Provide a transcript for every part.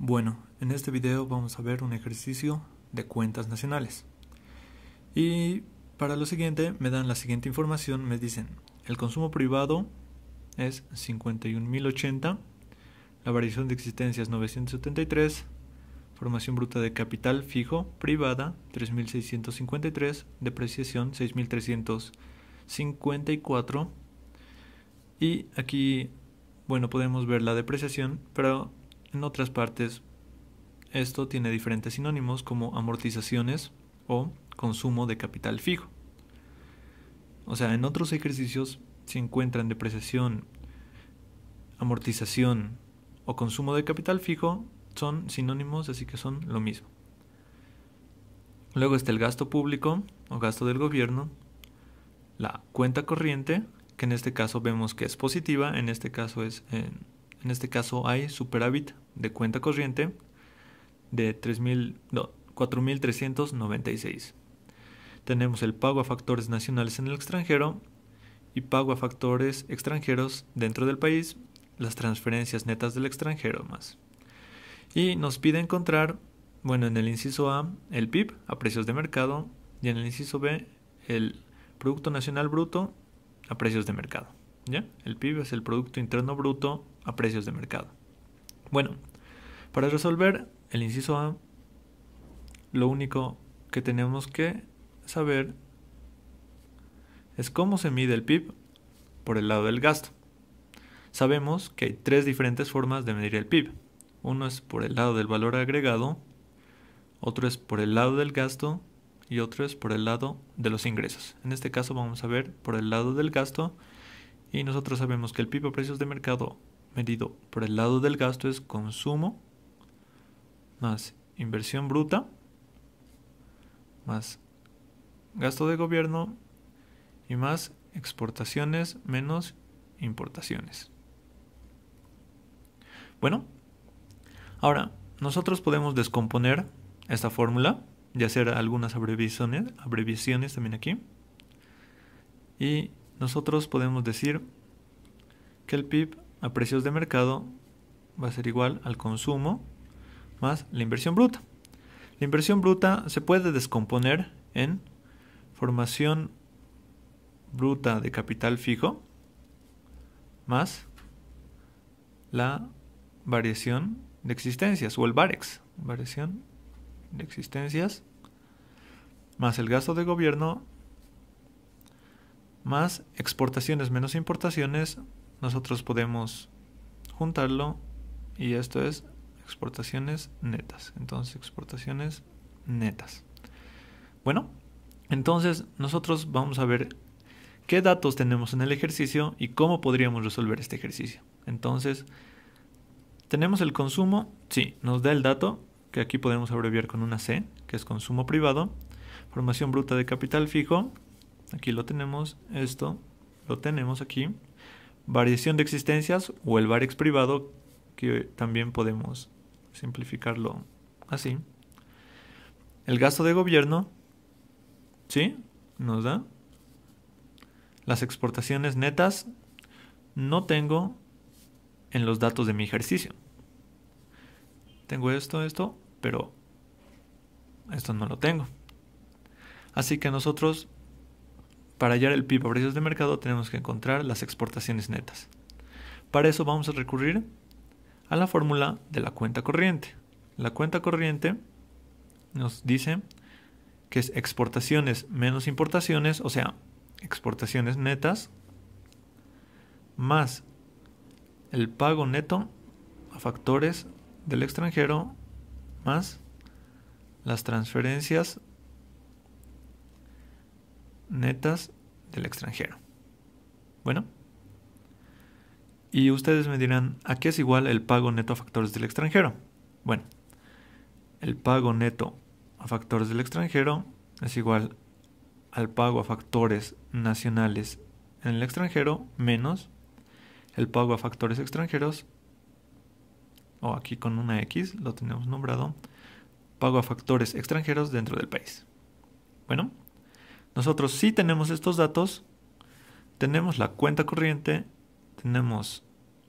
Bueno, en este video vamos a ver un ejercicio de cuentas nacionales. Y para lo siguiente me dan la siguiente información, me dicen el consumo privado es 51.080, la variación de existencia es 973, formación bruta de capital fijo privada 3.653, depreciación 6.354 y aquí, bueno, podemos ver la depreciación, pero en otras partes, esto tiene diferentes sinónimos como amortizaciones o consumo de capital fijo. O sea, en otros ejercicios se encuentran depreciación, amortización o consumo de capital fijo, son sinónimos, así que son lo mismo. Luego está el gasto público o gasto del gobierno, la cuenta corriente, que en este caso vemos que es positiva, en este caso es... Eh, en este caso hay superávit de cuenta corriente de 4.396. Tenemos el pago a factores nacionales en el extranjero y pago a factores extranjeros dentro del país, las transferencias netas del extranjero más. Y nos pide encontrar, bueno, en el inciso A, el PIB a precios de mercado y en el inciso B, el Producto Nacional Bruto a precios de mercado. El PIB es el Producto Interno Bruto a precios de mercado. Bueno, para resolver el inciso A, lo único que tenemos que saber es cómo se mide el PIB por el lado del gasto. Sabemos que hay tres diferentes formas de medir el PIB. Uno es por el lado del valor agregado, otro es por el lado del gasto y otro es por el lado de los ingresos. En este caso vamos a ver por el lado del gasto y nosotros sabemos que el PIB a precios de mercado medido por el lado del gasto es consumo más inversión bruta más gasto de gobierno y más exportaciones menos importaciones. Bueno, ahora nosotros podemos descomponer esta fórmula y hacer algunas abreviaciones, abreviaciones también aquí. Y nosotros podemos decir que el PIB a precios de mercado va a ser igual al consumo más la inversión bruta. La inversión bruta se puede descomponer en formación bruta de capital fijo más la variación de existencias o el VAREX, variación de existencias, más el gasto de gobierno más exportaciones menos importaciones, nosotros podemos juntarlo y esto es exportaciones netas. Entonces, exportaciones netas. Bueno, entonces nosotros vamos a ver qué datos tenemos en el ejercicio y cómo podríamos resolver este ejercicio. Entonces, tenemos el consumo, sí, nos da el dato, que aquí podemos abreviar con una C, que es consumo privado, formación bruta de capital fijo, Aquí lo tenemos, esto lo tenemos aquí. Variación de existencias o el varex privado, que también podemos simplificarlo así. El gasto de gobierno, ¿sí? Nos da. Las exportaciones netas, no tengo en los datos de mi ejercicio. Tengo esto, esto, pero esto no lo tengo. Así que nosotros para hallar el PIB a precios de mercado tenemos que encontrar las exportaciones netas. Para eso vamos a recurrir a la fórmula de la cuenta corriente. La cuenta corriente nos dice que es exportaciones menos importaciones, o sea, exportaciones netas, más el pago neto a factores del extranjero, más las transferencias netas del extranjero. Bueno, y ustedes me dirán, ¿a qué es igual el pago neto a factores del extranjero? Bueno, el pago neto a factores del extranjero es igual al pago a factores nacionales en el extranjero menos el pago a factores extranjeros, o aquí con una X lo tenemos nombrado, pago a factores extranjeros dentro del país. Bueno, nosotros sí tenemos estos datos, tenemos la cuenta corriente, tenemos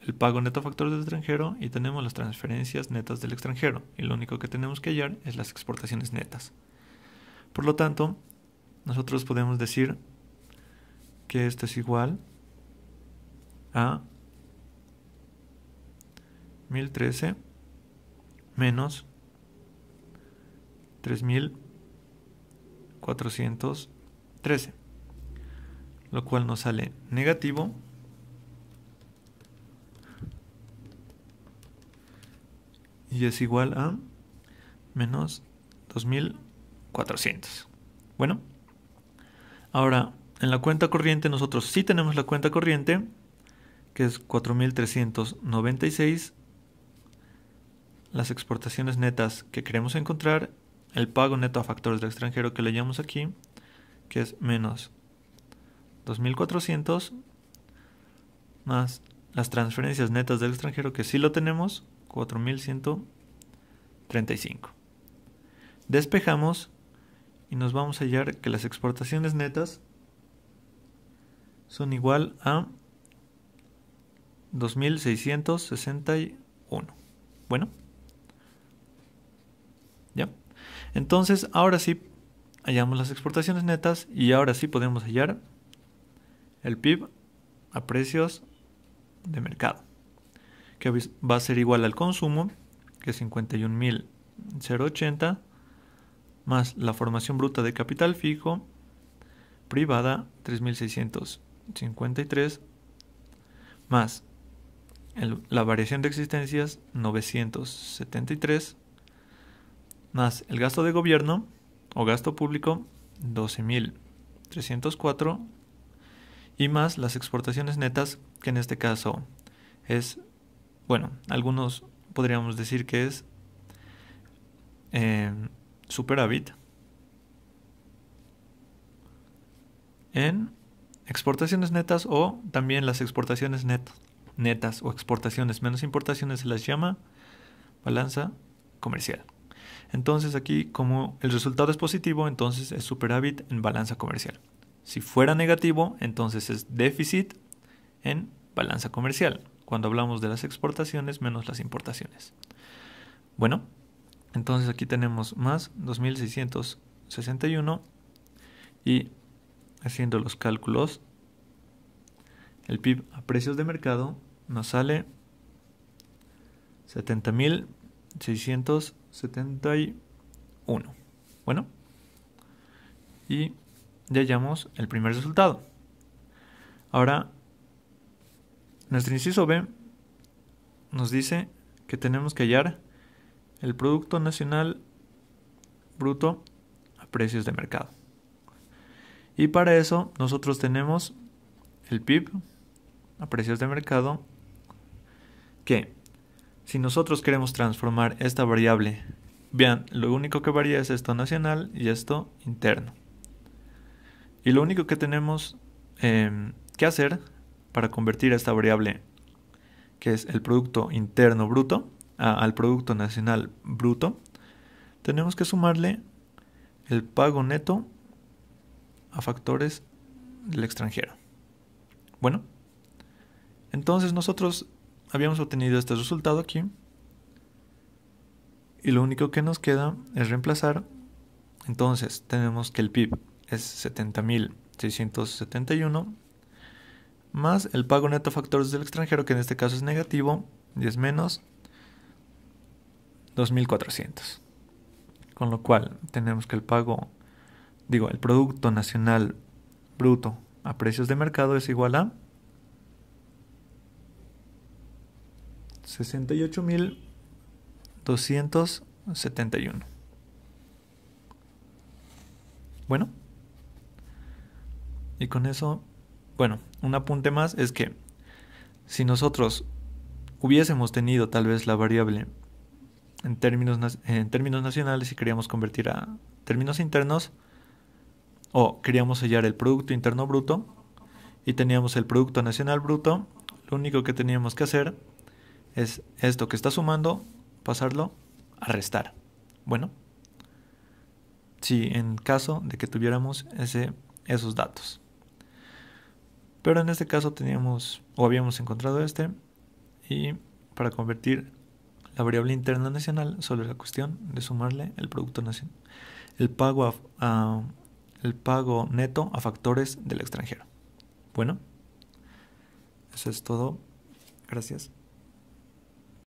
el pago neto factor del extranjero y tenemos las transferencias netas del extranjero. Y lo único que tenemos que hallar es las exportaciones netas. Por lo tanto, nosotros podemos decir que esto es igual a 1013 menos 3400 13. Lo cual nos sale negativo. y es igual a menos 2400. Bueno, ahora en la cuenta corriente nosotros sí tenemos la cuenta corriente, que es 4396, las exportaciones netas que queremos encontrar, el pago neto a factores del extranjero que le llamamos aquí, que es menos 2400 más las transferencias netas del extranjero, que sí lo tenemos, 4135. Despejamos y nos vamos a hallar que las exportaciones netas son igual a 2661. Bueno. ¿Ya? Entonces, ahora sí hallamos las exportaciones netas y ahora sí podemos hallar el PIB a precios de mercado, que va a ser igual al consumo, que es 51.080, más la formación bruta de capital fijo privada 3.653, más la variación de existencias 973, más el gasto de gobierno o gasto público 12.304 y más las exportaciones netas, que en este caso es, bueno, algunos podríamos decir que es em, superávit en exportaciones netas o también las exportaciones netas o exportaciones menos importaciones se las llama balanza comercial. Entonces aquí como el resultado es positivo, entonces es superávit en balanza comercial. Si fuera negativo, entonces es déficit en balanza comercial, cuando hablamos de las exportaciones menos las importaciones. Bueno, entonces aquí tenemos más 2661 y haciendo los cálculos, el PIB a precios de mercado nos sale 70.000 671. Bueno, y ya hallamos el primer resultado. Ahora, nuestro inciso B nos dice que tenemos que hallar el Producto Nacional Bruto a precios de mercado. Y para eso nosotros tenemos el PIB a precios de mercado que si nosotros queremos transformar esta variable, vean, lo único que varía es esto nacional y esto interno. Y lo único que tenemos em, que hacer para convertir esta variable, que es el producto interno bruto, al producto nacional bruto, tenemos que sumarle el pago neto a factores del extranjero. Bueno, entonces nosotros habíamos obtenido este resultado aquí. Y lo único que nos queda es reemplazar. Entonces tenemos que el PIB es 70.671 más el pago neto factores del extranjero, que en este caso es negativo, 10 menos 2.400. Con lo cual tenemos que el pago, digo, el Producto Nacional Bruto a precios de mercado es igual a 68.271. Bueno. Y con eso, bueno, un apunte más es que si nosotros hubiésemos tenido tal vez la variable en términos, en términos nacionales y queríamos convertir a términos internos, o queríamos sellar el Producto Interno Bruto y teníamos el Producto Nacional Bruto, lo único que teníamos que hacer es esto que está sumando, pasarlo a restar. Bueno, si en caso de que tuviéramos ese, esos datos. Pero en este caso teníamos o habíamos encontrado este y para convertir la variable interna nacional solo es la cuestión de sumarle el producto nacional, el pago, a, el pago neto a factores del extranjero. Bueno, eso es todo. Gracias.